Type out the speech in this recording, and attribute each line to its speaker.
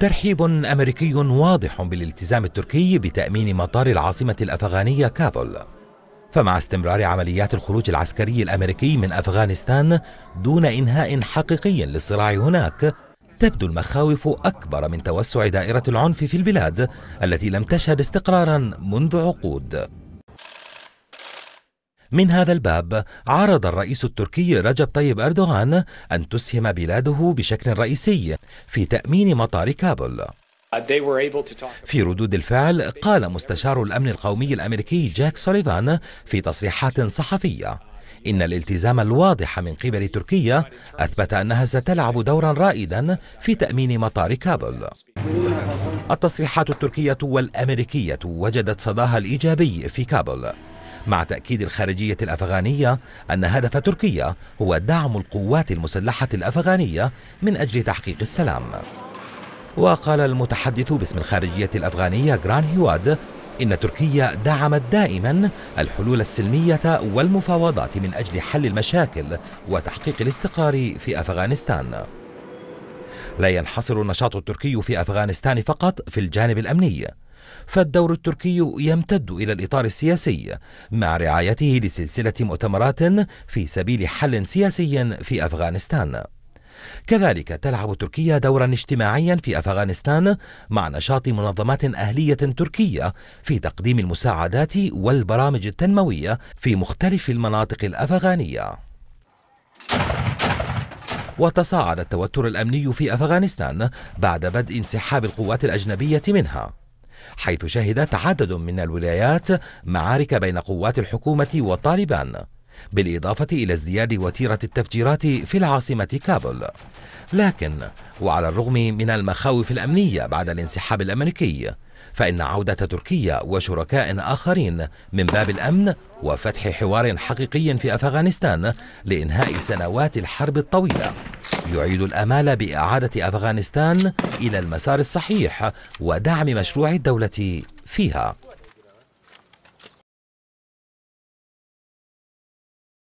Speaker 1: ترحيب أمريكي واضح بالالتزام التركي بتأمين مطار العاصمة الأفغانية كابول فمع استمرار عمليات الخروج العسكري الأمريكي من أفغانستان دون إنهاء حقيقي للصراع هناك تبدو المخاوف أكبر من توسع دائرة العنف في البلاد التي لم تشهد استقرارا منذ عقود من هذا الباب عرض الرئيس التركي رجب طيب أردوغان أن تسهم بلاده بشكل رئيسي في تأمين مطار كابول uh, في ردود الفعل قال مستشار الأمن القومي الأمريكي جاك سوليفان في تصريحات صحفية إن الالتزام الواضح من قبل تركيا أثبت أنها ستلعب دورا رائدا في تأمين مطار كابل التصريحات التركية والأمريكية وجدت صداها الإيجابي في كابل مع تأكيد الخارجية الأفغانية أن هدف تركيا هو دعم القوات المسلحة الأفغانية من أجل تحقيق السلام وقال المتحدث باسم الخارجية الأفغانية جران هيواد إن تركيا دعمت دائما الحلول السلمية والمفاوضات من أجل حل المشاكل وتحقيق الاستقرار في أفغانستان لا ينحصر النشاط التركي في أفغانستان فقط في الجانب الأمني فالدور التركي يمتد إلى الإطار السياسي مع رعايته لسلسلة مؤتمرات في سبيل حل سياسي في أفغانستان كذلك تلعب تركيا دورا اجتماعيا في افغانستان مع نشاط منظمات اهليه تركيه في تقديم المساعدات والبرامج التنمويه في مختلف المناطق الافغانيه وتصاعد التوتر الامني في افغانستان بعد بدء انسحاب القوات الاجنبيه منها حيث شهدت عدد من الولايات معارك بين قوات الحكومة والطالبان بالإضافة إلى ازدياد وتيرة التفجيرات في العاصمة كابول لكن وعلى الرغم من المخاوف الأمنية بعد الانسحاب الأمريكي فإن عودة تركيا وشركاء آخرين من باب الأمن وفتح حوار حقيقي في أفغانستان لإنهاء سنوات الحرب الطويلة يعيد الامال باعاده افغانستان الى المسار الصحيح ودعم مشروع الدوله فيها